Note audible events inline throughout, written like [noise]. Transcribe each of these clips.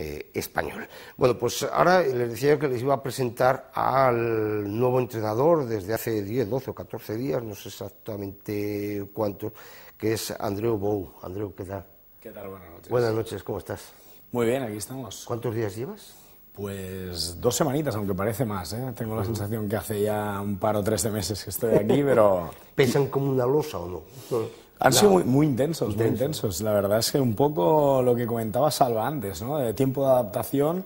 Eh, español. Bueno, pues ahora les decía que les iba a presentar al nuevo entrenador desde hace 10, 12 o 14 días, no sé exactamente cuánto, que es Andreu Bou. Andreu, ¿qué tal? ¿Qué tal? Buenas noches. Buenas noches, ¿cómo estás? Muy bien, aquí estamos. ¿Cuántos días llevas? Pues dos semanitas, aunque parece más. ¿eh? Tengo la sensación que hace ya un par o tres de meses que estoy aquí, pero... [laughs] ¿Pesan como una losa o no? [laughs] Han sido muy, intensos, muy intensos. La verdad es que un poco lo que comentaba Salva antes, ¿no? De tiempo de adaptación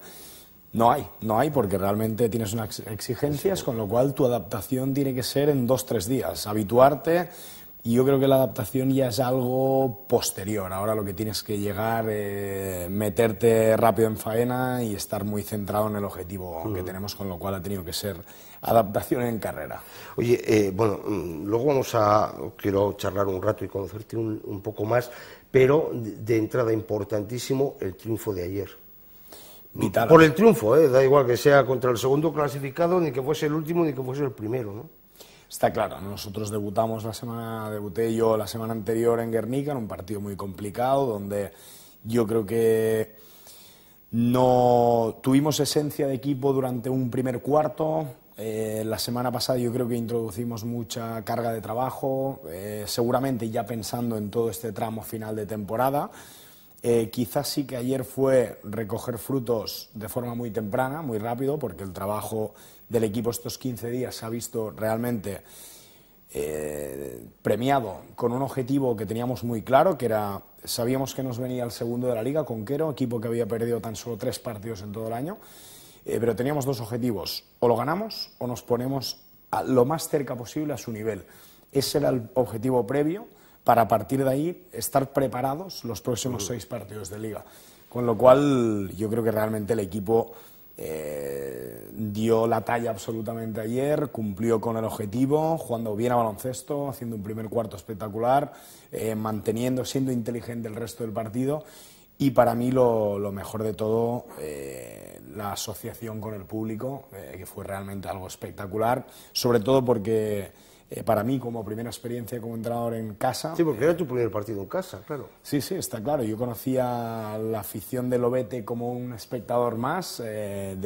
no hay, no hay porque realmente tienes unas exigencias, con lo cual tu adaptación tiene que ser en dos, tres días. Habituarte y yo creo que la adaptación ya es algo posterior. Ahora lo que tienes que llegar, eh, meterte rápido en faena y estar muy centrado en el objetivo que mm. tenemos, con lo cual ha tenido que ser adaptación en carrera. Oye, eh, bueno, mm, luego vamos a, quiero charlar un rato y conocerte un, poco más, pero de entrada importantísimo el triunfo de ayer. Por el triunfo, eh, da igual que sea contra el segundo clasificado, ni que fuese el último, ni que fuese el primero, ¿no? Está claro, nosotros debutamos la semana, debuté yo la semana anterior en Guernica, en un partido muy complicado, donde yo creo que no tuvimos esencia de equipo durante un primer cuarto. Eh, la semana pasada yo creo que introducimos mucha carga de trabajo, eh, seguramente ya pensando en todo este tramo final de temporada. Eh, quizás sí que ayer fue recoger frutos de forma muy temprana, muy rápido, porque el trabajo del equipo estos 15 días se ha visto realmente eh, premiado con un objetivo que teníamos muy claro, que era, sabíamos que nos venía el segundo de la liga, con Conquero, equipo que había perdido tan solo tres partidos en todo el año, eh, pero teníamos dos objetivos, o lo ganamos o nos ponemos lo más cerca posible a su nivel. Ese era el objetivo previo para partir de ahí estar preparados los próximos mm. seis partidos de liga. Con lo cual, yo creo que realmente el equipo eh, dio la talla absolutamente ayer, cumplió con el objetivo, jugando bien a baloncesto, haciendo un primer cuarto espectacular, eh, manteniendo, siendo inteligente el resto del partido. Y para mí lo, mejor de todo, eh, la asociación con el público, eh, que fue realmente algo espectacular, sobre todo porque eh, para mí como primera experiencia como entrenador en casa... Sí, porque era eh, tu primer partido en casa, claro. Sí, sí, está claro. Yo conocía la afición del OBT como un espectador más de,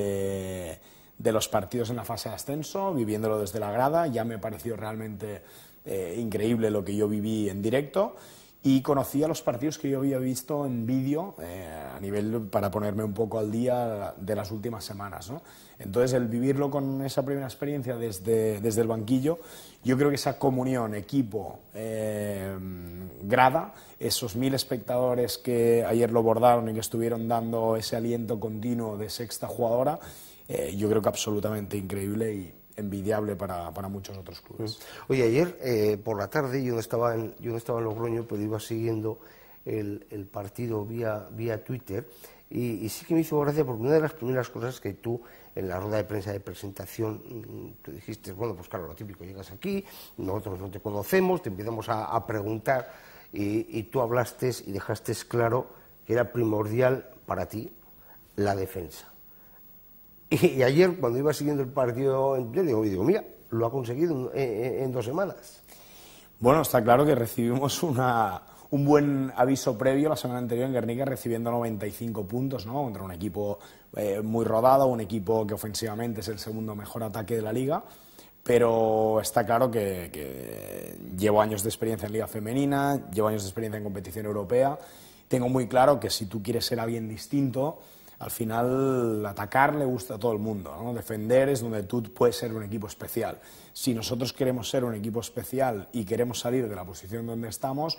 de los partidos en la fase de ascenso, viviéndolo desde la grada, ya me pareció realmente... increíble lo que yo viví en directo y conocía los partidos que yo había visto en vídeo eh, a nivel para ponerme un poco al día de las últimas semanas. ¿no? Entonces, el vivirlo con esa primera experiencia desde, desde el banquillo, yo creo que esa comunión, equipo, eh, grada, esos mil espectadores que ayer lo bordaron y que estuvieron dando ese aliento continuo de sexta jugadora, eh, yo creo que absolutamente increíble y envidiable para, para muchos otros clubes. Mm. Oye, ayer eh, por la tarde yo estaba yo estaba en Logroño, pero iba siguiendo el, partido vía, vía Twitter y, sí que me hizo gracia porque una de las primeras cosas que tú en la rueda de prensa de presentación mm, tú dijiste, bueno, pues claro, lo típico, llegas aquí, nosotros no te conocemos, te empezamos a, preguntar y, y tú hablaste y dejaste claro que era primordial para ti la defensa. [laughs] Y ayer, cuando iba siguiendo el partido en digo, digo, mira, lo ha conseguido en, dos semanas. Bueno, está claro que recibimos un buen aviso previo la semana anterior en Guernica, recibiendo 95 puntos, ¿no? Contra un equipo eh, muy rodado, un equipo que ofensivamente es el segundo mejor ataque de la liga. Pero está claro que, que llevo años de experiencia en Liga Femenina, llevo años de experiencia en competición europea. Tengo muy claro que si tú quieres ser alguien distinto, al final atacar le gusta a todo el mundo, defender es donde tú puedes ser un equipo especial. Si nosotros queremos ser un equipo especial y queremos salir de la posición donde estamos,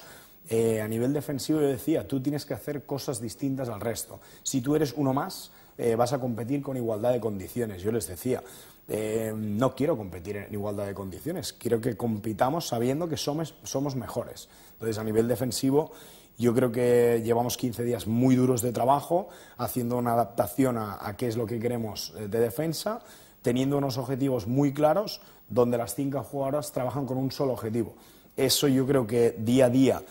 eh, a nivel defensivo yo decía, tú tienes que hacer cosas distintas al resto. Si tú eres uno más, eh, vas a competir con igualdad de condiciones. Yo les decía, eh, no quiero competir en igualdad de condiciones, quiero que compitamos sabiendo que somos, somos mejores. Entonces, a nivel defensivo... Yo creo que llevamos 15 días muy duros de trabajo, haciendo una adaptación a, qué es lo que queremos eh, de defensa, teniendo unos objetivos muy claros, donde las cinco jugadoras trabajan con un solo objetivo. Eso yo creo que día a día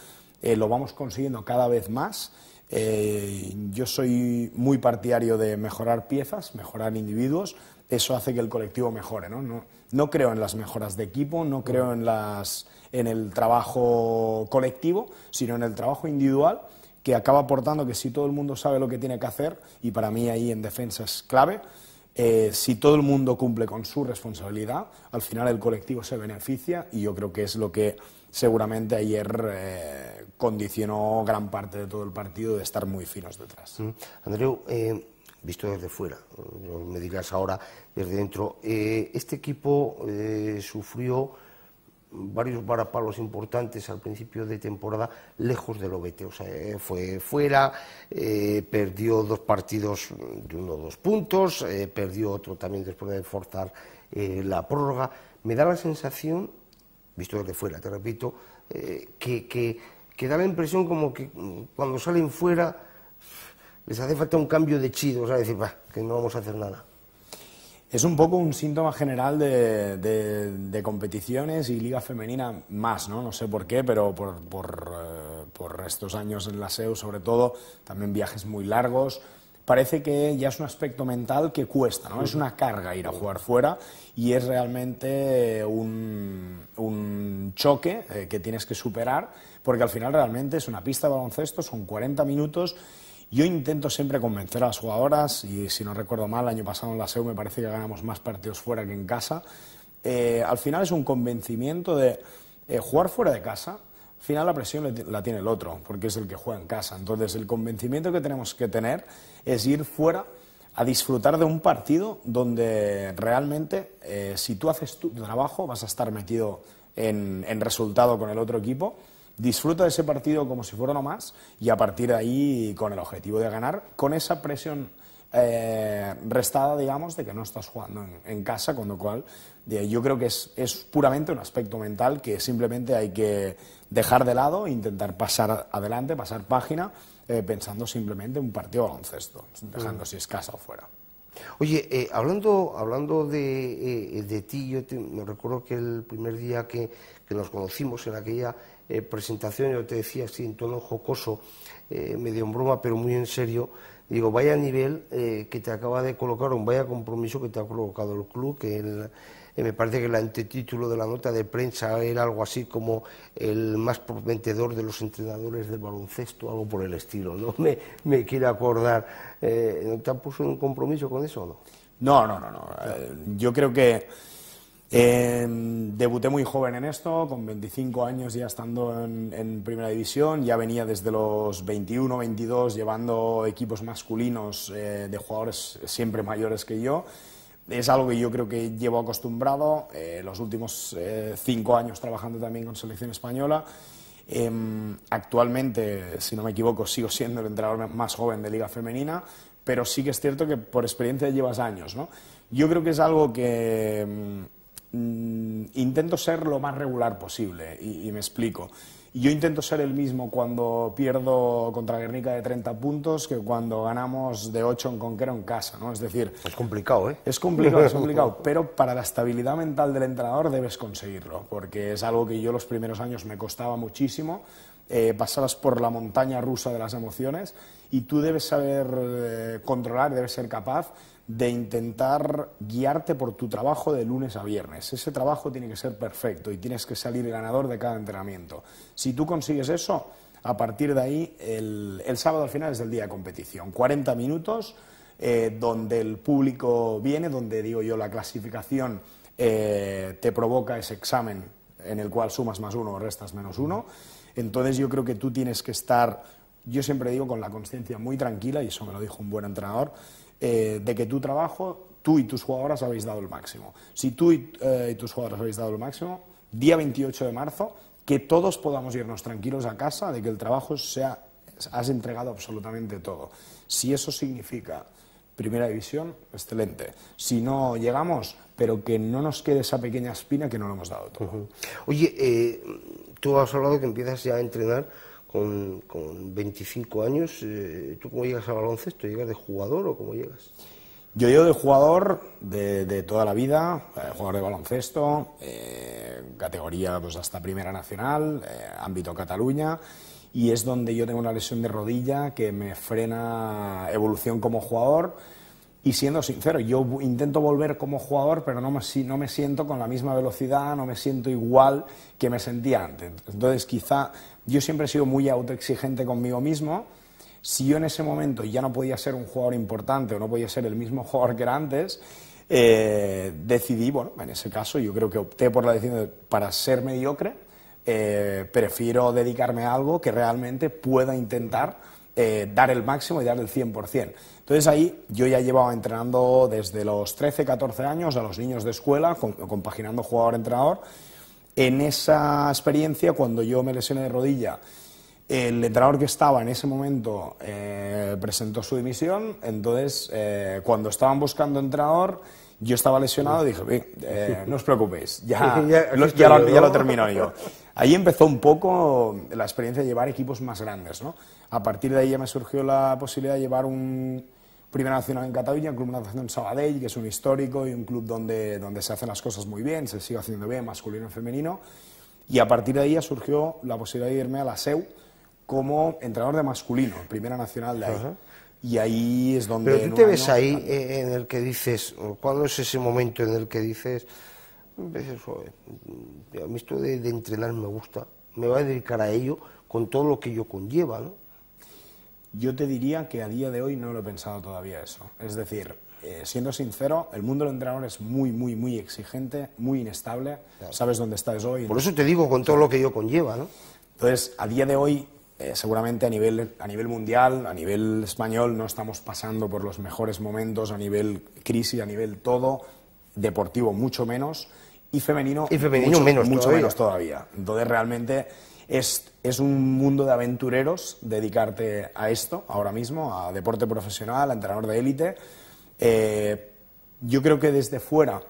eh, lo vamos consiguiendo cada vez más. Eh, yo soy muy partidario de mejorar piezas, mejorar individuos, eso hace que el colectivo mejore. ¿no? creo en las mejoras de equipo, no creo en, el trabajo colectivo, sino en el trabajo individual que acaba aportando que si todo el mundo sabe lo que tiene que hacer, y para mí ahí en defensa es clave, eh, si todo el mundo cumple con su responsabilidad, al final el colectivo se beneficia y yo creo que es lo que seguramente ayer eh, condicionó gran parte de todo el partido de estar muy finos detrás. Mm. Andreu, eh, visto desde fuera, me dirás ahora desde dentro. Eh, este equipo eh, sufrió varios varapalos importantes al principio de temporada lejos del vete... o sea, eh, fue fuera, perdió dos partidos de uno o dos puntos, perdió otro también después de forzar la prórroga. Me da la sensación, visto desde fuera, te repito, que, que da la impresión como que mm, cuando salen fuera les hace falta un cambio de chido, o sea, decir, que no vamos a hacer nada. Es un poco un síntoma general de, competiciones y liga femenina más, ¿no? No sé por qué, pero eh, por, estos años en la SEU, sobre todo, también viajes muy largos. Parece que ya es un aspecto mental que cuesta, ¿no? Es una carga ir a jugar fuera y es realmente eh, un, choque eh, que tienes que superar, porque al final realmente es una pista de baloncesto, son 40 minutos yo intento siempre convencer a las jugadoras y si no recuerdo mal, el año pasado en la SEU me parece que ganamos más partidos fuera que en casa. Eh, al final es un convencimiento de eh, jugar fuera de casa. Al final la presión la tiene el otro, porque es el que juega en casa. Entonces el convencimiento que tenemos que tener es ir fuera a disfrutar de un partido donde realmente eh, si tú haces tu trabajo vas a estar metido en resultado con el otro equipo disfruta de ese partido como si fuera nomás más y a partir de ahí con el objetivo de ganar, con esa presión eh, restada, digamos, de que no estás jugando en, casa, con lo cual yo creo que es, puramente un aspecto mental que simplemente hay que dejar de lado, e intentar pasar adelante, pasar página, eh, pensando simplemente en un partido baloncesto, dejando mm. si es casa o fuera. Oye, eh, hablando, hablando de, ti, yo me recuerdo que el primer día que, que, nos conocimos en aquella eh, presentación, yo te decía así en tono jocoso, eh, medio en broma, pero muy en serio, digo, vaya nivel eh, que te acaba de colocar, un vaya compromiso que te ha colocado el club, que me parece que el antetítulo de la nota de prensa era algo así como el más prometedor de los entrenadores del baloncesto, algo por el estilo, ¿no? [laughs] Me, me quiero acordar, ¿no te han puesto un compromiso con eso o No, no, no, no. Yo creo que Em, debuté muy joven en esto, con 25 años ya estando en, primera división, ya venía desde los 21, 22 llevando equipos masculinos eh, de jugadores siempre mayores que yo. Es algo que yo creo que llevo acostumbrado, eh, los últimos eh, cinco años trabajando también con selección española. Em, actualmente, si no me equivoco, sigo siendo el entrenador más joven de Liga Femenina, pero sí que es cierto que por experiencia llevas años. ¿no? Yo creo que es algo que em, Mm, intento ser lo más regular posible, y, me explico. Yo intento ser el mismo cuando pierdo contra Guernica de 30 puntos que cuando ganamos de 8 en Conquero en casa, ¿no? Es decir... Es complicado, ¿eh? Es complicado, es [laughs] complicado, pero para la estabilidad mental del entrenador debes conseguirlo, porque es algo que yo los primeros años me costaba muchísimo, eh, pasabas por la montaña rusa de las emociones y tú debes saber eh, controlar, debes ser capaz de intentar guiarte por tu trabajo de lunes a viernes. Ese trabajo tiene que ser perfecto y tienes que salir ganador de cada entrenamiento. Si tú consigues eso, a partir de ahí, el, sábado al final es el día de competición. 40 minutos eh, donde el público viene, donde digo yo la clasificación eh, te provoca ese examen en el cual sumas más uno o restas menos uno. Entonces yo creo que tú tienes que estar, yo siempre digo, con la conciencia muy tranquila, y eso me lo dijo un buen entrenador, eh, de que tu trabajo, tú y tus jugadoras habéis dado el máximo. Si tú y, eh, tus jugadoras habéis dado el máximo, día 28 de marzo, que todos podamos irnos tranquilos a casa, de que el trabajo sea, has entregado absolutamente todo. Si eso significa primera división, excelente. Si no llegamos, pero que no nos quede esa pequeña espina que no lo hemos dado Oye, eh, tú has hablado que empiezas ya a entrenar con, 25 años, eh, ¿tú cómo llegas al baloncesto? ¿Llegas de jugador o cómo llegas? Yo llego de jugador de, toda la vida, eh, jugador de baloncesto, eh, categoría pues hasta Primera Nacional, ámbito Cataluña, y es donde yo tengo una lesión de rodilla que me frena evolución como jugador. Y siendo sincero, yo intento volver como jugador, pero no no me siento con la misma velocidad, no me siento igual que me sentía antes. Entonces, quizá yo siempre he sido muy autoexigente conmigo mismo. Si yo en ese momento ya no podía ser un jugador importante o no podía ser el mismo [laughs] jugador que era antes, eh, decidí, bueno, en ese caso yo creo que opté por la decisión de, para ser mediocre, eh, prefiero dedicarme a algo que realmente pueda intentar eh, dar el máximo y dar el 100%. Entonces ahí yo ya llevaba entrenando desde los 13, 14 años a los niños de escuela, compaginando jugador-entrenador. En esa experiencia, cuando yo me lesioné de rodilla, el entrenador que estaba en ese momento eh, presentó su dimisión, entonces eh, cuando estaban buscando entrenador, yo estaba lesionado y dije, eh, no os preocupéis, ya, [laughs] lo, ya, termino yo. Ahí empezó un poco la experiencia de llevar equipos más grandes. A partir de ahí ya me surgió la posibilidad de llevar un, Primera Nacional en Cataluña, Club Nacional en Sabadell, que es un histórico y un club donde, donde se hacen las cosas muy bien, se sigue haciendo bien, masculino y femenino. Y a partir de ahí surgió la posibilidad de irme a la SEU como entrenador de masculino, Primera Nacional de ahí. Y ahí es donde... Pero tú te ves ahí en el que dices, ¿cuándo es ese momento en el que dices, a mí esto de, de entrenar me gusta, me voy a dedicar a ello con todo lo que yo conlleva, ¿no? Yo te diría que a día de hoy no lo he pensado todavía eso. Es decir, eh, siendo sincero, el mundo del entrenador es muy, muy, muy exigente, muy inestable. Sabes dónde estás hoy. Por eso te digo con todo lo que ello conlleva, ¿no? Entonces, a día de hoy, eh, seguramente a nivel, a nivel mundial, a nivel español, no estamos pasando por los mejores momentos, a nivel crisis, a nivel todo, deportivo mucho menos, y femenino, mucho, menos, todavía. menos todavía. Entonces, realmente es, un mundo de aventureros dedicarte a esto ahora mismo, a deporte profesional, a entrenador de élite. Eh, yo creo que desde fuera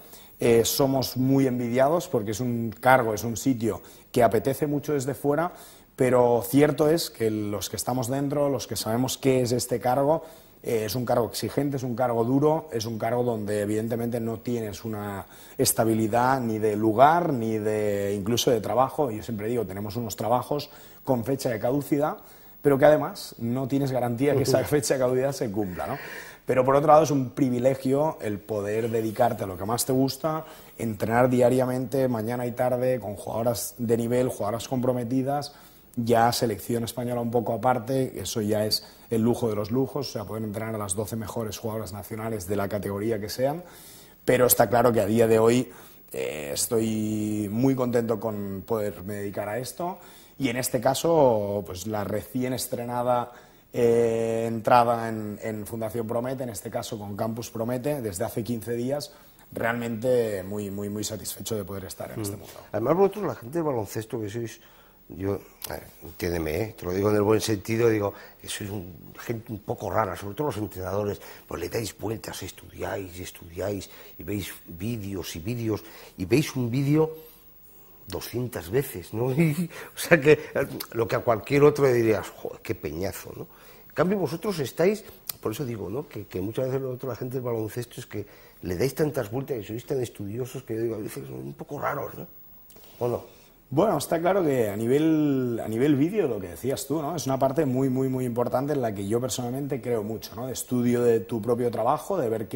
eh, somos muy envidiados porque es un cargo, es un sitio que apetece mucho desde fuera, pero cierto es que los que estamos dentro, los que sabemos qué es este cargo, eh, es un cargo exigente, es un cargo duro, es un cargo donde evidentemente no tienes una estabilidad ni de lugar, ni de incluso de trabajo. Yo siempre digo, tenemos unos trabajos con fecha de caducidad, pero que además no tienes garantía que esa fecha de caducidad se cumpla. Pero por otro lado es un privilegio el poder dedicarte a lo que más te gusta, entrenar diariamente, mañana y tarde, con jugadoras de nivel, jugadoras comprometidas ya selección española un poco aparte, eso ya es el lujo de los lujos, o sea, pueden entrenar a las 12 mejores jugadoras nacionales de la categoría que sean, pero está claro que a día de hoy eh, estoy muy contento con poderme dedicar a esto y en este caso, pues la recién estrenada eh, entrada en, Fundación Promete, en este caso con Campus Promete, desde hace 15 días, realmente muy, muy, muy satisfecho de poder estar en mm. este mundo. Además, vosotros, la gente de baloncesto que sois yo, entiéndeme, ¿eh? te lo digo en el buen sentido, digo, eso sois gente un poco rara, sobre todo los entrenadores, pues le dais vueltas, estudiáis, estudiáis, y veis vídeos y vídeos, y veis un vídeo 200 veces, ¿no? [laughs] o sea que lo que a cualquier otro le dirías, qué peñazo, ¿no? En cambio, vosotros estáis, por eso digo, ¿no? Que, muchas veces lo otro, la gente del baloncesto es que le dais tantas vueltas y sois tan estudiosos que yo digo, a veces son un poco raros, ¿no? ¿O no? Bueno, está claro que a nivel, a vídeo, lo que decías tú, ¿no? Es una parte muy, muy, muy importante en la que yo personalmente creo mucho, ¿no? De estudio de tu propio trabajo, de ver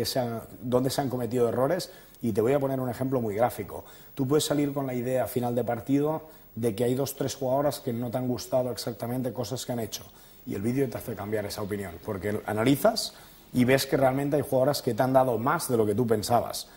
dónde se han cometido errores. Y te voy a poner un ejemplo muy gráfico. Tú puedes salir con la idea a final de partido de que hay dos, tres jugadoras que no te han gustado exactamente cosas que han hecho. Y el vídeo te hace cambiar esa opinión, porque analizas y ves que realmente hay jugadoras que te han dado más de lo que tú pensabas.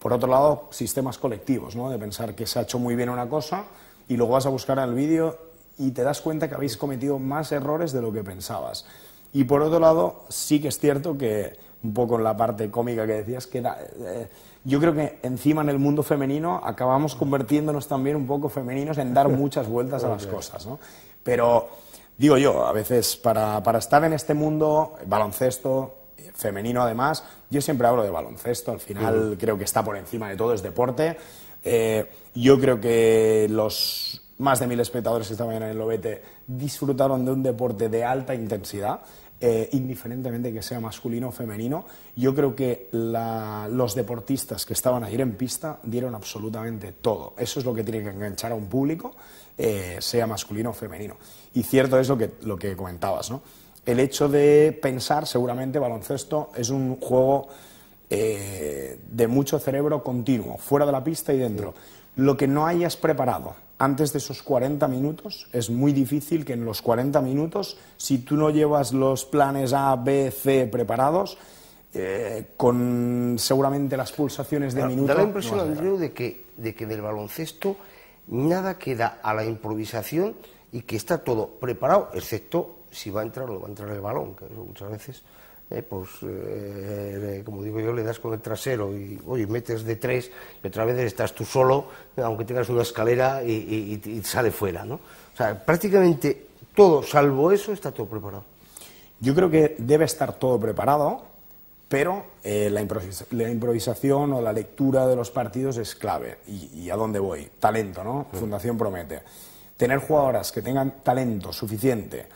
Por otro lado, sistemas colectivos, ¿no? de pensar que se ha hecho muy bien una cosa y luego vas a buscar el vídeo y te das cuenta que habéis cometido más errores de lo que pensabas. Y por otro lado, sí que es cierto que un poco en la parte cómica que decías, que eh, yo creo que encima en el mundo femenino acabamos convirtiéndonos también un poco femeninos en dar muchas vueltas a las cosas. ¿no? Pero digo yo, a veces para, para estar en este mundo, baloncesto, femenino además. Yo siempre hablo de baloncesto, al final creo que está por encima de todo, es deporte. Eh, yo creo que los más de mil espectadores que estaban en el Lobete disfrutaron de un deporte de alta intensidad. Eh, indiferentemente que sea masculino o femenino, yo creo que los deportistas que estaban ayer en pista dieron absolutamente todo. Eso es lo que tiene que enganchar a un público, eh, sea masculino o femenino. Y cierto es lo que, lo que comentabas, ¿no? el hecho de pensar, seguramente baloncesto es un juego eh, de mucho cerebro continuo, fuera de la pista y dentro. Lo que no hayas preparado antes de esos 40 minutos, es muy difícil que en los 40 minutos, si tú no llevas los planes A, B, C preparados, eh, con seguramente las pulsaciones de minuto... Da la impresión, de que, de que del baloncesto nada queda a la improvisación y que está todo preparado, excepto si va a entrar o va a entrar el balón, que muchas veces, eh, pues, eh, eh, como digo yo, le das con el trasero y, oye, metes de tres y otra vez estás tú solo, aunque tengas una escalera y, sale fuera, ¿no? O sea, prácticamente todo, salvo eso, está todo preparado. Yo creo que debe estar todo preparado, pero la, improvisación o la lectura de los partidos es clave. ¿Y, a dónde voy? Talento, ¿no? Mm. Fundación promete. Tener jugadoras que tengan talento suficiente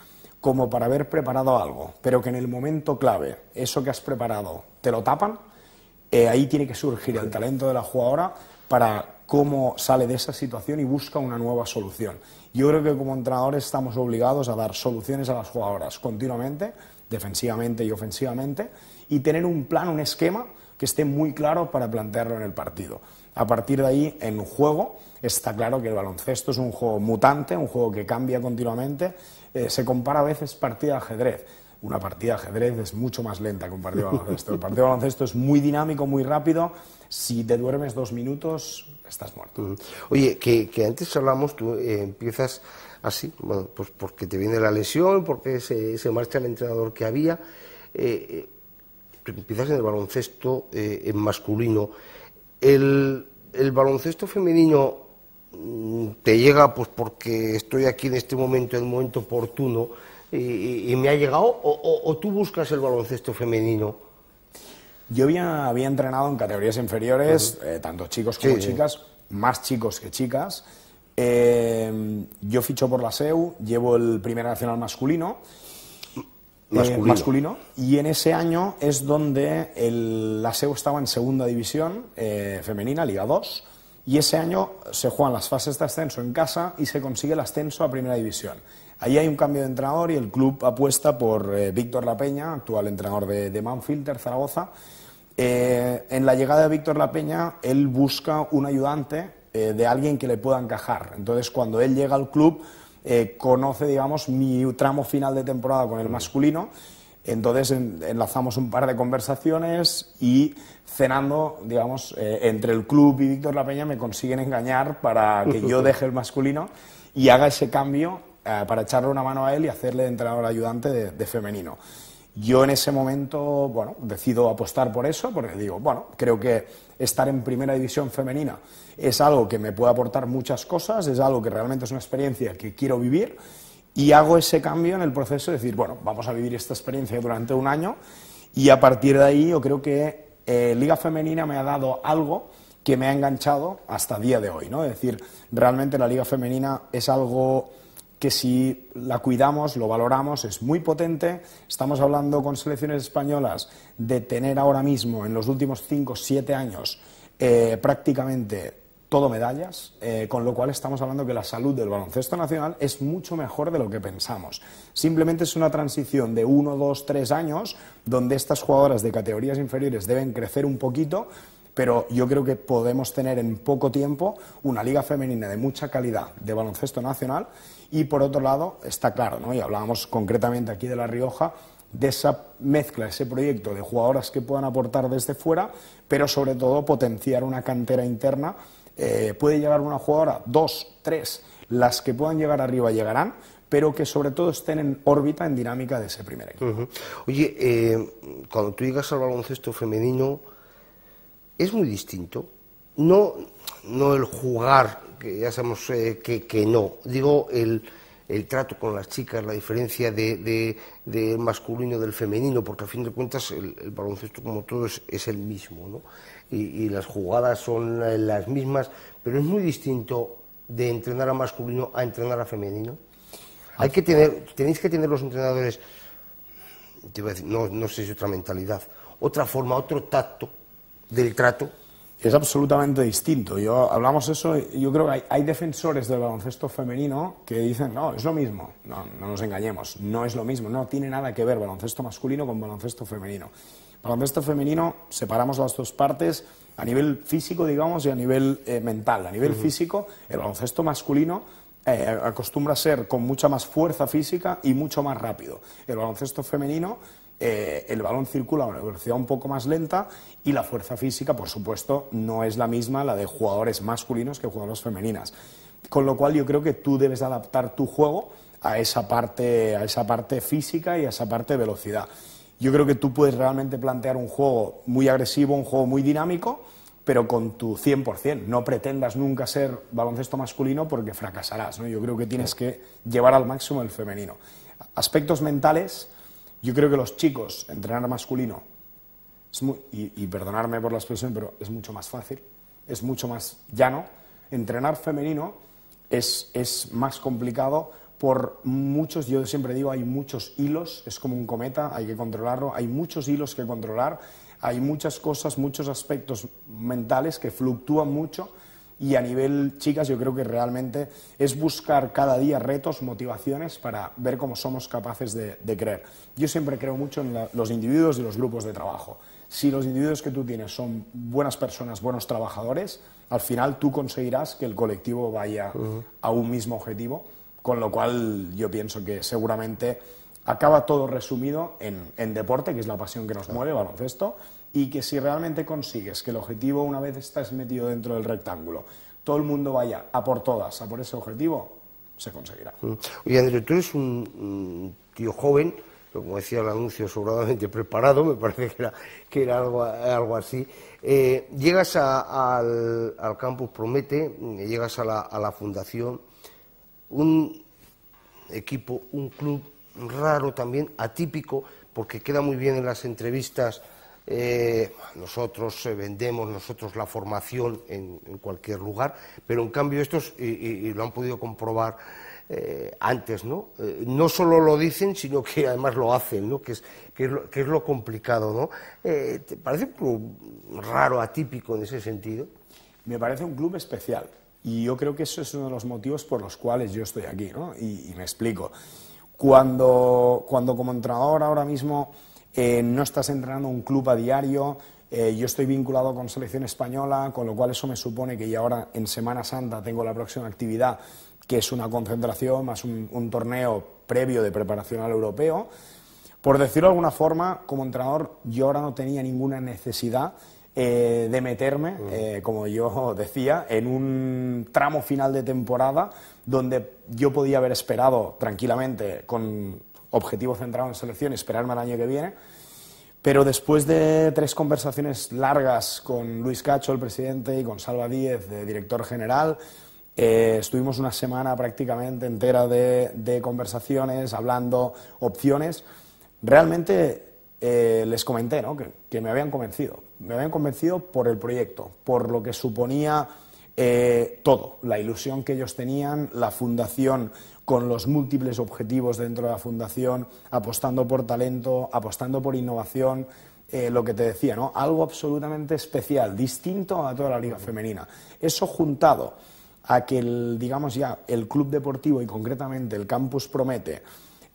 como para haber preparado algo, pero que en el momento clave, eso que has preparado, te lo tapan, eh, ahí tiene que surgir el talento de la jugadora para cómo sale de esa situación y busca una nueva solución. Yo creo que como entrenadores estamos obligados a dar soluciones a las jugadoras continuamente, defensivamente y ofensivamente, y tener un plan, un esquema que esté muy claro para plantearlo en el partido. A partir de ahí, en juego, está claro que el baloncesto es un juego mutante, un juego que cambia continuamente. Eh, se compara a veces partida de ajedrez. Una partida de ajedrez es mucho más lenta que un partido de baloncesto. El partido de baloncesto es muy dinámico, muy rápido. Si te duermes dos minutos, estás muerto. Oye, que, antes hablamos, tú eh, empiezas así, pues porque te viene la lesión, porque se, marcha el entrenador que había. Eh, empiezas en el baloncesto en masculino el, baloncesto femenino mm, te llega pues porque estoy aquí en este momento, en el momento oportuno, y, me ha llegado, o, tú buscas el baloncesto femenino? Yo había, entrenado en categorías inferiores, eh, tanto chicos como chicas, más chicos que chicas. Eh, yo ficho por la SEU, llevo el primer nacional masculino eh, masculino. Y en ese año es donde el, la e estaba en segunda división eh, femenina, Liga 2. Y ese año se juegan las fases de ascenso en casa y se consigue el ascenso a primera división. Ahí hay un cambio de entrenador y el club apuesta por eh, Víctor La Peña, actual entrenador de, de Manfield, Zaragoza. en la llegada de Víctor La Peña, él busca un ayudante de alguien que le pueda encajar. Entonces, cuando él llega al club, eh, conoce, digamos, mi tramo final de temporada con el masculino. Entonces enlazamos un par de conversaciones y cenando, digamos, eh, entre el club y Víctor La Peña me consiguen engañar para que yo [laughs] deje el masculino y haga ese cambio eh, para echarle una mano a él y hacerle de entrenador ayudante de, de femenino. Yo en ese momento, bueno, decido apostar por eso porque digo, bueno, creo que estar en primera división femenina es algo que me puede aportar muchas cosas, es algo que realmente es una experiencia que quiero vivir y hago ese cambio en el proceso de decir, bueno, vamos a vivir esta experiencia durante un año y a partir de ahí yo creo que eh, Liga Femenina me ha dado algo que me ha enganchado hasta día de hoy, ¿no? Es decir, realmente la Liga Femenina es algo que si la cuidamos, lo valoramos, es muy potente. Estamos hablando con selecciones españolas de tener ahora mismo, en los últimos 5 o 7 años, eh, prácticamente todo medallas, eh, con lo cual estamos hablando que la salud del baloncesto nacional es mucho mejor de lo que pensamos. Simplemente es una transición de 1, 2, 3 años, donde estas jugadoras de categorías inferiores deben crecer un poquito pero yo creo que podemos tener en poco tiempo una liga femenina de mucha calidad de baloncesto nacional y por otro lado, está claro, y hablábamos concretamente aquí de La Rioja, de esa mezcla, ese proyecto de jugadoras que puedan aportar desde fuera, pero sobre todo potenciar una cantera interna. Eh, puede llegar una jugadora, dos, tres, las que puedan llegar arriba llegarán, pero que sobre todo estén en órbita, en dinámica de ese primer equipo. Oye, eh, cuando tú llegas al baloncesto femenino, es muy distinto. No, no el jugar ya sabemos eh, que, que, no. Digo, el, trato con las chicas, la diferencia de, de, masculino del femenino, porque a fin de cuentas el, baloncesto, como todo, es, el mismo, ¿no? Y, las jugadas son eh, las mismas, pero es muy distinto de entrenar a masculino a entrenar a femenino. Hay que tener, tenéis que tener los entrenadores, no, no sé si otra mentalidad, otra forma, otro tacto del trato es absolutamente distinto. Yo hablamos eso, yo creo que hay, defensores del baloncesto femenino que dicen, no, es lo mismo. No, nos engañemos, no es lo mismo, no tiene nada que ver baloncesto masculino con baloncesto femenino. Baloncesto femenino separamos las dos partes a nivel físico, digamos, y a nivel eh, mental. A nivel físico, el baloncesto masculino eh, acostumbra a ser con mucha más fuerza física y mucho más rápido. El baloncesto femenino eh, el balón circula a una velocidad un poco más lenta y la fuerza física, por supuesto, no es la misma la de jugadores masculinos que jugadores femeninas. Con lo cual yo creo que tú debes adaptar tu juego a esa parte, a esa parte física y a esa parte de velocidad. Yo creo que tú puedes realmente plantear un juego muy agresivo, un juego muy dinámico, pero con tu 100%. No pretendas nunca ser baloncesto masculino porque fracasarás. Yo creo que tienes que llevar al máximo el femenino. Aspectos mentales, yo creo que los chicos, entrenar masculino, y, y, perdonarme por la expresión, pero es mucho más fácil, es mucho más llano. Entrenar femenino es, es más complicado por muchos, yo siempre digo, hay muchos hilos, es como un cometa, hay que controlarlo, hay muchos hilos que controlar, hay muchas cosas, muchos aspectos mentales que fluctúan mucho y a nivel chicas, yo creo que realmente es buscar cada día retos, motivaciones para ver cómo somos capaces de, creer. Yo siempre creo mucho en los individuos y los grupos de trabajo. Si los individuos que tú tienes son buenas personas, buenos trabajadores, al final tú conseguirás que el colectivo vaya a un mismo objetivo, con lo cual yo pienso que seguramente acaba todo resumido en, en deporte, que es la pasión que nos mueve, baloncesto, y que si realmente consigues que el objetivo, una vez estás metido dentro del rectángulo, todo el mundo vaya a por todas, a por ese objetivo, se conseguirá. Mm. Oye, Andrés, tú eres un, tío joven, como decía el anuncio, sobradamente preparado, me parece que era, algo, algo así. Eh, llegas al, al, campus Promete, mm, llegas a la, a la fundación, un equipo, un club raro también, atípico, porque queda muy bien en las entrevistas eh, nosotros eh, vendemos, nosotros la formación en, cualquier lugar, pero en cambio estos, y, lo han podido comprobar eh, antes, ¿no? no solo lo dicen, sino que además lo hacen, ¿no? Que es, que es, lo, complicado, ¿no? ¿Te parece un club raro, atípico en ese sentido? Me parece un club especial y yo creo que eso es uno de los motivos por los cuales yo estoy aquí, ¿no? Y, me explico. Cuando, cuando como entrenador ahora mismo eh, no estás entrenando un club a diario. Eh, yo estoy vinculado con selección española, con lo cual eso me supone que ya ahora en Semana Santa tengo la próxima actividad, que es una concentración más un, torneo previo de preparación al europeo. Por decirlo de alguna forma, como entrenador yo ahora no tenía ninguna necesidad eh, de meterme, mm. como yo [laughs] decía, en un tramo final de temporada donde yo podía haber esperado tranquilamente con objetivo centrado en selección, esperarme al año que viene. Pero después de tres conversaciones largas con Luis Cacho, el presidente, y con Salva Díez, de director general, eh, estuvimos una semana prácticamente entera de, conversaciones, hablando opciones. Realmente eh, les comenté ¿no? que, me habían convencido. Me habían convencido por el proyecto, por lo que suponía eh, todo, la ilusión que ellos tenían, la fundación con los múltiples objetivos dentro de la fundación, apostando por talento, apostando por innovación, eh, lo que te decía, ¿no? Algo absolutamente especial, distinto a toda la liga femenina. Eso juntado a que el, digamos ya, el club deportivo y concretamente el campus promete,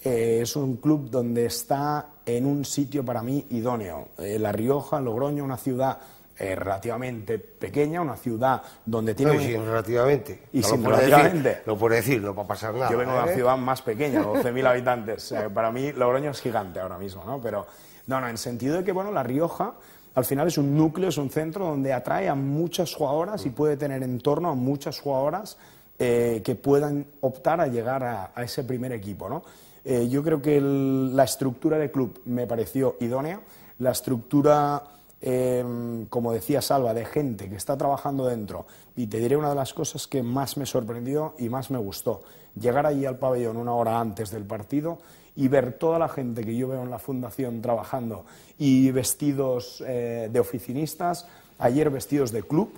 eh, es un club donde está en un sitio para mí idóneo. Eh, la Rioja, Logroño, una ciudad relativamente pequeña, una ciudad donde tiene... No, relativamente. Y lo relativamente. Decir, lo puede decir, no va a pasar nada. Yo vengo de una ¿eh? ciudad más pequeña, 12.000 [laughs] habitantes. para mí Logroño es gigante ahora mismo, ¿no? Pero, no, no, en sentido de que, bueno, La Rioja al final es un núcleo, es un centro donde atrae a muchas jugadoras y puede tener en torno a muchas jugadoras eh, que puedan optar a llegar a, ese primer equipo. ¿no? Eh, yo creo que la estructura del club me pareció idónea, la estructura Em, como decía Salva, de gente que está trabajando dentro. Y te diré una de las cosas que más me sorprendió y más me gustó. Llegar allí al pabellón una hora antes del partido y ver toda la gente que yo veo en la fundación trabajando y vestidos eh, de oficinistas, ayer vestidos de club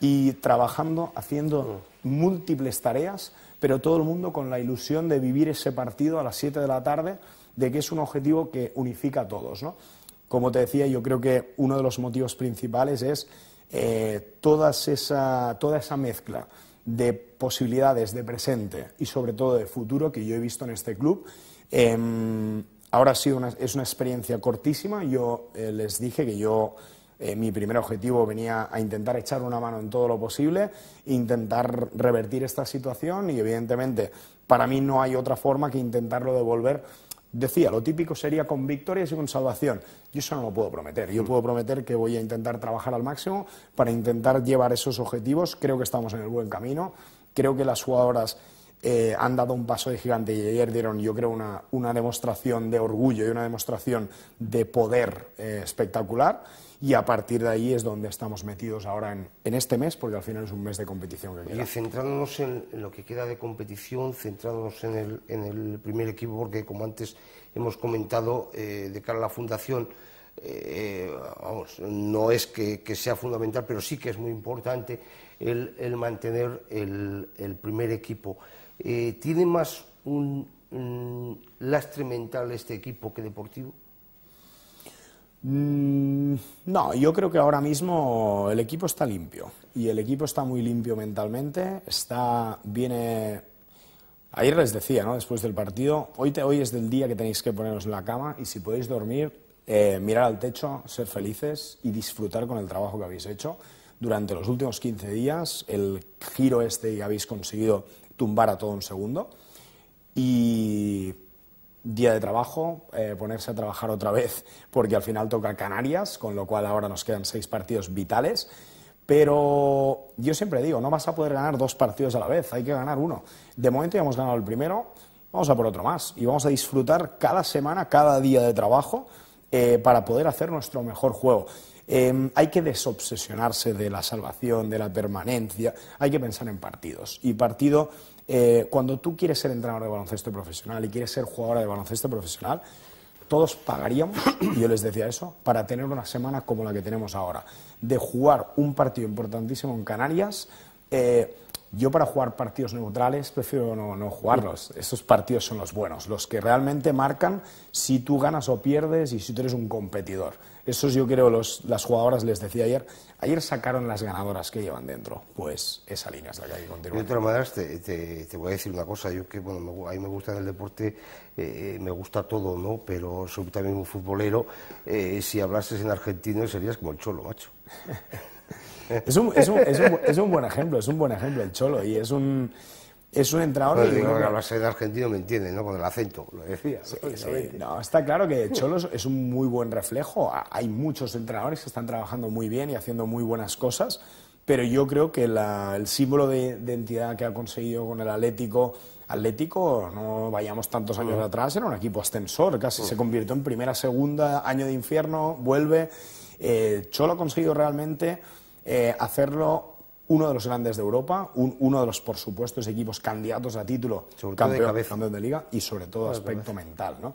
y trabajando, haciendo mm. múltiples tareas, pero todo el mundo con la ilusión de vivir ese partido a las 7 de la tarde, de que es un objetivo que unifica a todos. ¿no? Como te decía, yo creo que uno de los motivos principales es eh, esa, toda esa mezcla de posibilidades de presente y sobre todo de futuro que yo he visto en este club. Em, ahora ha es una experiencia cortísima. Yo eh, les dije que yo eh, mi primer objetivo venía a intentar echar una mano en todo lo posible, intentar revertir esta situación y evidentemente para mí no hay otra forma que intentarlo devolver decía, lo típico sería con victorias y con salvación. Yo eso no lo puedo prometer. Yo mm. puedo prometer que voy a intentar trabajar al máximo para intentar llevar esos objetivos. Creo que estamos en el buen camino. Creo que las jugadoras eh, han dado un paso de gigante y ayer dieron, yo creo, una, una demostración de orgullo y una demostración de poder eh, espectacular y a partir de ahí es donde estamos metidos ahora en, en este mes, porque al final es un mes de competición Y centrándonos en lo que queda de competición, centrándonos en el, en el primer equipo, porque como antes hemos comentado, eh, de cara a la fundación, eh, no es que, sea fundamental, pero sí que es muy importante el, mantener el, primer equipo. Eh, ¿Tiene más un lastre mental este equipo que deportivo? Mm, no, yo creo que ahora mismo el equipo está limpio y el equipo está muy limpio mentalmente, está, viene... Ayer les decía, ¿no? después del partido, hoy, hoy es del día que tenéis que poneros en la cama y si podéis dormir, eh, mirar al techo, ser felices y disfrutar con el trabajo que habéis hecho. Durante los últimos 15 días, el giro este y habéis conseguido tumbar a todo un segundo. Y día de trabajo, eh, ponerse a trabajar otra vez, porque al final toca Canarias, con lo cual ahora nos quedan seis partidos vitales. Pero yo siempre digo, no vas a poder ganar dos partidos a la vez, hay que ganar uno. De momento ya hemos ganado el primero, vamos a por otro más y vamos a disfrutar cada semana, cada día de trabajo eh, para poder hacer nuestro mejor juego. Em, hay que desobsesionarse de la salvación, de la permanencia, hay que pensar en partidos. Y partido eh, cuando tú quieres ser entrenador de baloncesto profesional y quieres ser jugadora de baloncesto profesional, todos pagarían, yo les decía eso, para tener una semana como la que tenemos ahora, de jugar un partido importantísimo en Canarias. Eh, yo para jugar partidos neutrales prefiero no, no, jugarlos. Estos partidos son los buenos, los que realmente marcan si tú ganas o pierdes y si tú eres un competidor. Esos yo creo los, las jugadoras, les decía ayer, ayer sacaron las ganadoras que llevan dentro. Pues esa línea es la que hay que continuar. De todas maneras, te, voy a decir una cosa. Yo que, bueno, a mí me gusta el deporte, eh, me gusta todo, ¿no? Pero soy también un futbolero. Eh, si hablases en argentino serías como el cholo, macho. [laughs] es, es un buen ejemplo, es un buen ejemplo el cholo. Y es un es un entrenador El que... de argentino me entiende, ¿no? Con el acento, lo decía. Sí, No, está claro que Cholo es un muy buen reflejo. Hay muchos entrenadores que están trabajando muy bien y haciendo muy buenas cosas, pero yo creo que el símbolo de, entidad que ha conseguido con el Atlético, Atlético, no vayamos tantos años atrás, era un equipo ascensor, casi se convirtió en primera, segunda, año de infierno, vuelve. Eh, Cholo ha conseguido realmente eh, hacerlo uno de los grandes de Europa, uno de los, por supuesto, equipos candidatos a título, campeón de, campeón de, liga y sobre todo aspecto mental. ¿no?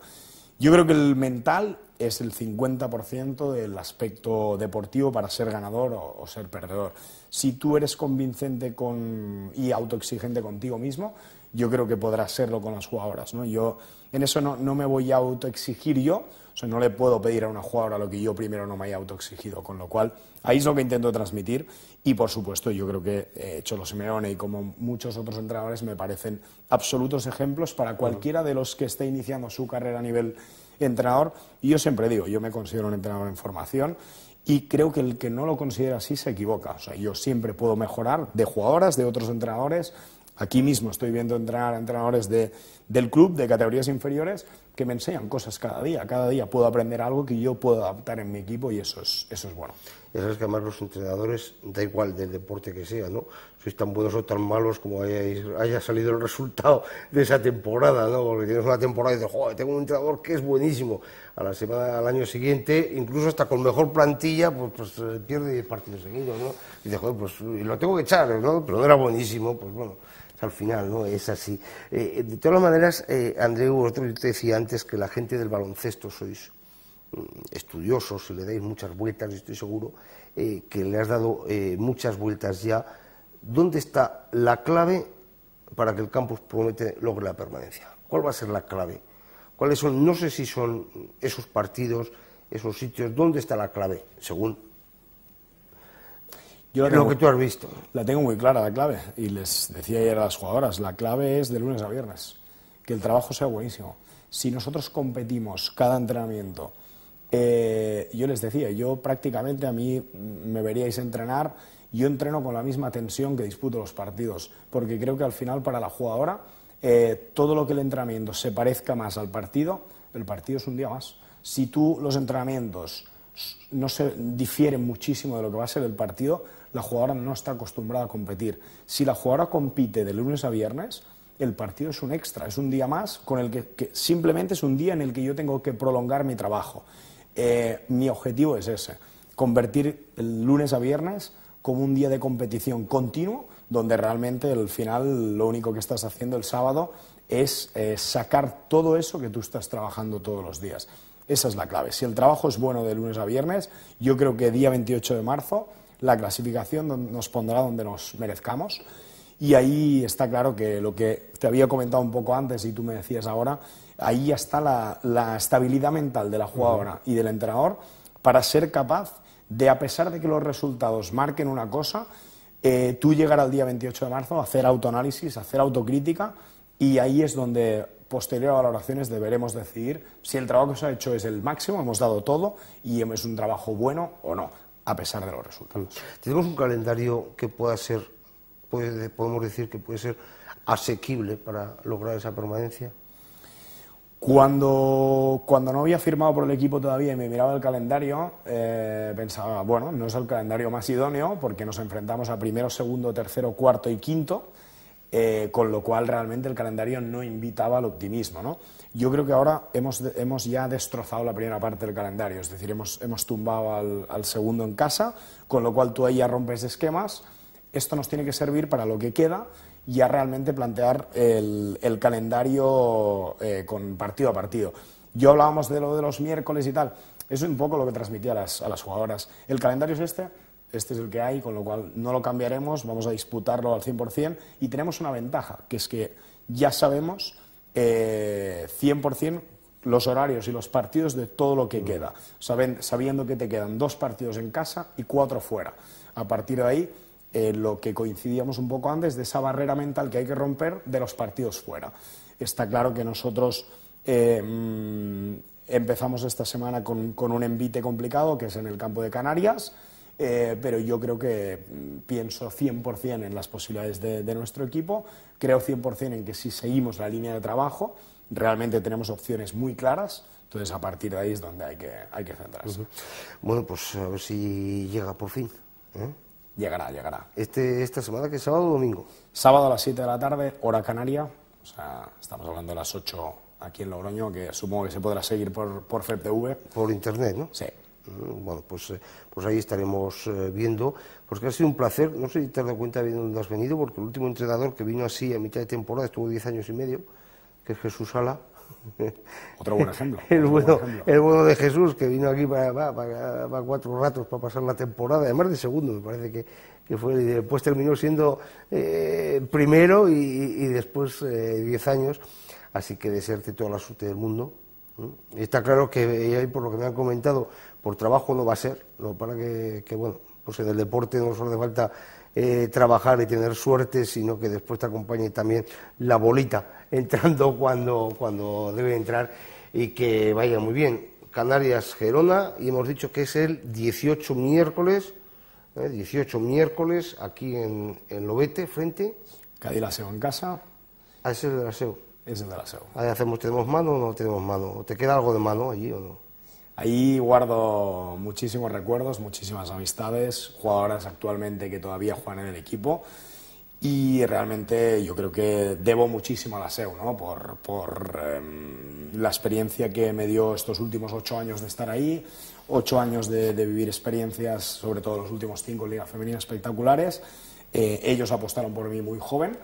Yo creo que el mental es el 50% del aspecto deportivo para ser ganador o, ser perdedor. Si tú eres convincente con, y autoexigente contigo mismo, yo creo que podrás serlo con las jugadoras. ¿no? Yo en eso no, no me voy a autoexigir yo, no le puedo pedir a una jugadora lo que yo primero no me haya autoexigido, con lo cual ahí es lo que intento transmitir y por supuesto yo creo que eh, Cholo Simeone y como muchos otros entrenadores me parecen absolutos ejemplos para cualquiera de los que esté iniciando su carrera a nivel entrenador y yo siempre digo, yo me considero un entrenador en formación y creo que el que no lo considera así se equivoca. O sea, yo siempre puedo mejorar de jugadoras, de otros entrenadores, Aquí mismo estoy viendo entrenar a entrenadores de, del club, de categorías inferiores, que me enseñan cosas cada día. Cada día puedo aprender algo que yo puedo adaptar en mi equipo y eso es, eso es bueno. Ya sabes que además los entrenadores, da igual del deporte que sea, ¿no? Sois tan buenos o tan malos como haya haya salido el resultado de esa temporada, ¿no? Porque tienes una temporada y dices, joder, tengo un entrenador que es buenísimo. A la semana, al año siguiente, incluso hasta con mejor plantilla, pues, pues eh, pierde 10 partidos seguidos, ¿no? Y dices, joder, pues lo tengo que echar, ¿no? Pero no era buenísimo, pues bueno al final, ¿no? Es así. Eh, de todas maneras, eh, Andreu, te decía antes que la gente del baloncesto sois mm, estudiosos y le dais muchas vueltas, y estoy seguro eh, que le has dado eh, muchas vueltas ya. ¿Dónde está la clave para que el campus promete logre la permanencia? ¿Cuál va a ser la clave? ¿Cuáles son, no sé si son esos partidos, esos sitios, dónde está la clave, según lo que tú has visto. La tengo muy clara, la clave. Y les decía ayer a las jugadoras, la clave es de lunes a viernes, que el trabajo sea buenísimo. Si nosotros competimos cada entrenamiento, eh, yo les decía, yo prácticamente a mí me veríais entrenar, yo entreno con la misma tensión que disputo los partidos, porque creo que al final para la jugadora, eh, todo lo que el entrenamiento se parezca más al partido, el partido es un día más. Si tú los entrenamientos no se difieren muchísimo de lo que va a ser el partido, la jugadora no está acostumbrada a competir. Si la jugadora compite de lunes a viernes, el partido es un extra, es un día más con el que, simplemente es un día en el que yo tengo que prolongar mi trabajo. Eh, mi objetivo es ese, convertir el lunes a viernes como un día de competición continuo, donde realmente al final lo único que estás haciendo el sábado es eh, sacar todo eso que tú estás trabajando todos los días. Esa es la clave. Si el trabajo es bueno de lunes a viernes, yo creo que día 28 de marzo la clasificación nos pondrá donde nos merezcamos. Y ahí está claro que lo que te había comentado un poco antes y tú me decías ahora, ahí está la, estabilidad mental de la jugadora y del entrenador para ser capaz de, a pesar de que los resultados marquen una cosa, eh, tú llegar al día 28 de marzo, hacer autoanálisis, hacer autocrítica y ahí es donde posterior a valoraciones deberemos decidir si el trabajo que se ha hecho es el máximo, hemos dado todo y es un trabajo bueno o no a pesar de los resultados. Tenemos un calendario que pueda ser, podemos decir que puede ser asequible para lograr esa permanencia. Cuando, cuando no había firmado por el equipo todavía y me miraba el calendario, eh, pensaba, bueno, no es el calendario más idóneo porque nos enfrentamos a primero, segundo, tercero, cuarto y quinto eh, con lo cual realmente el calendario no invitaba al optimismo. Yo creo que ahora hemos, ya destrozado la primera parte del calendario, es decir, hemos, tumbado al, segundo en casa, con lo cual tú ahí ya rompes esquemas. Esto nos tiene que servir para lo que queda y ya realmente plantear el, calendario eh, con partido a partido. Yo hablábamos de lo de los miércoles y tal. Eso es un poco lo que transmitía a las jugadoras. El calendario es este, este es el que hay, con lo cual no lo cambiaremos, vamos a disputarlo al 100% y tenemos una ventaja, que es que ya sabemos 100% eh, los horarios y los partidos de todo lo que queda, sabiendo que te quedan dos partidos en casa y cuatro fuera. A partir de ahí, eh, lo que coincidíamos un poco antes de esa barrera mental que hay que romper de los partidos fuera. Está claro que nosotros eh, mm, empezamos esta semana con un envite complicado, que es en el campo de Canarias. Eh, pero yo creo que mm, pienso 100% en las posibilidades de, nuestro equipo, creo 100% en que si seguimos la línea de trabajo, realmente tenemos opciones muy claras. Entonces, a partir de ahí es donde hay que, hay que centrarse. Bueno, pues a ver si llega por fin. ¿eh? Llegará, llegará. Este, ¿Esta semana que es sábado o domingo? Sábado a las 7 de la tarde, hora canaria. O sea, estamos hablando de las 8 aquí en Logroño, que supongo que se podrá seguir por, por FEPTV. Por internet, ¿no? Sí. Mm, bueno, pues, eh, pues ahí estaremos eh, viendo, porque ha sido un placer, no sé si te has dado cuenta de dónde has venido, porque el último entrenador que vino así a mitad de temporada estuvo 10 años y medio, que es Jesús Sala, [laughs] otro buen ejemplo. El bueno, de Jesús, que vino aquí para, cuatro ratos para pasar la temporada, además de segundo, me parece que, que fue. Y después terminó siendo eh, primero y, después 10 diez años. Así que desearte toda la suerte del mundo. Está claro que, por lo que me han comentado, por trabajo no va a ser, no para que, bueno, pues en el deporte no solo hace falta eh, trabajar y tener suerte, sino que después te acompañe también la bolita [laughs] entrando cuando, cuando debe entrar y que vaya muy bien. Canarias, Gerona, y hemos dicho que es el 18 miércoles, 18 eh, miércoles aquí en, en Lobete, frente. la SEO en casa. Ah, es el la Aseo. Es el la Aseo. Ahí hacemos, ¿tenemos mano o no tenemos mano? ¿O te queda algo de mano allí o no? Ahí guardo muchísimos recuerdos, muchísimas amistades, jugadoras actualmente que todavía juegan en el equipo y realmente yo creo que debo muchísimo a la SEU por, em, la experiencia que me dio estos últimos ocho años de estar ahí, ocho años de, vivir experiencias, sobre todo los últimos cinco Ligas Liga Femenina espectaculares. Eh, ellos apostaron por mí muy joven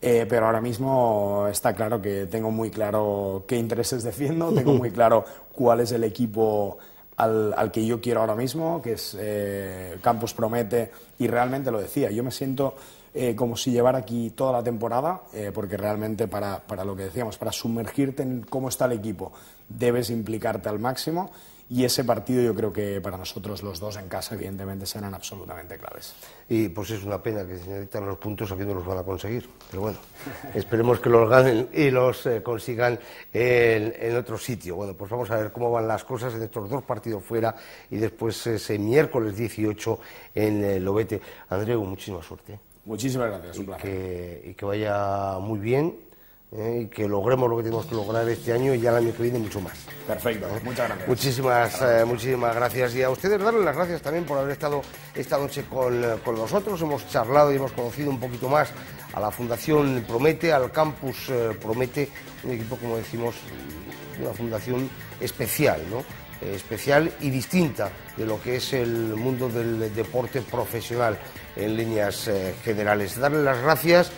eh, pero ahora mismo está claro que tengo muy claro qué intereses defiendo, tengo muy claro cuál es el equipo al, que yo quiero ahora mismo, que es eh, Campos Campus Promete, y realmente lo decía, yo me siento eh, como si llevara aquí toda la temporada, porque realmente para lo que decíamos, para sumergirte en cómo está el equipo, debes implicarte al máximo. Y ese partido yo creo que para nosotros los dos en casa evidentemente serán absolutamente claves. Y pues es una pena que se necesitan los puntos no los van a conseguir. Pero bueno, esperemos que los ganen y los eh, consigan en, otro sitio. Bueno, pues vamos a ver cómo van las cosas en estos dos partidos fuera y después ese miércoles 18 en el eh, Lobete. Andreu, muchísima suerte. Muchísimas gracias, un placer. y que vaya muy bien ¿eh? y que logremos lo que tenemos que lograr este año y ya el año que viene mucho más. Perfecto, ¿Eh? muchas gracias. Muchísimas, eh, muchísimas gracias y a ustedes darles las gracias también por haber estado esta noche con, con, nosotros. Hemos charlado y hemos conocido un poquito más a la Fundación Promete, al Campus Promete, un equipo, como decimos, una fundación especial, ¿no? especial y distinta de lo que es el mundo del deporte profesional en líneas generales. Darles las gracias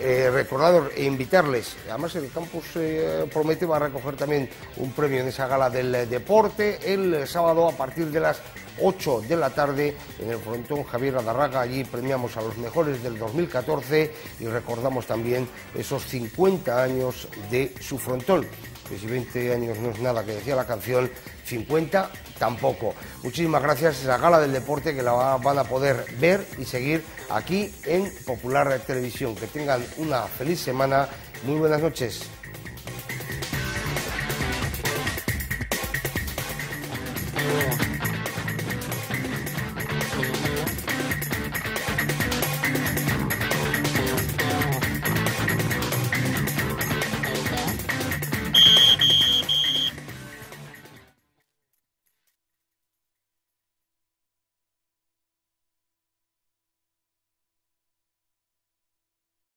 eh, recordar e invitarles. Además, el campus eh, Promete va a recoger también un premio en esa gala del eh, deporte el eh, sábado a partir de las 8 de la tarde en el frontón Javier Adarraga. Allí premiamos a los mejores del 2014 y recordamos también esos 50 años de su frontón que si 20 años no es nada, que decía la canción, 50 tampoco. Muchísimas gracias a la Gala del Deporte que la van a poder ver y seguir aquí en Popular Televisión. Que tengan una feliz semana, muy buenas noches.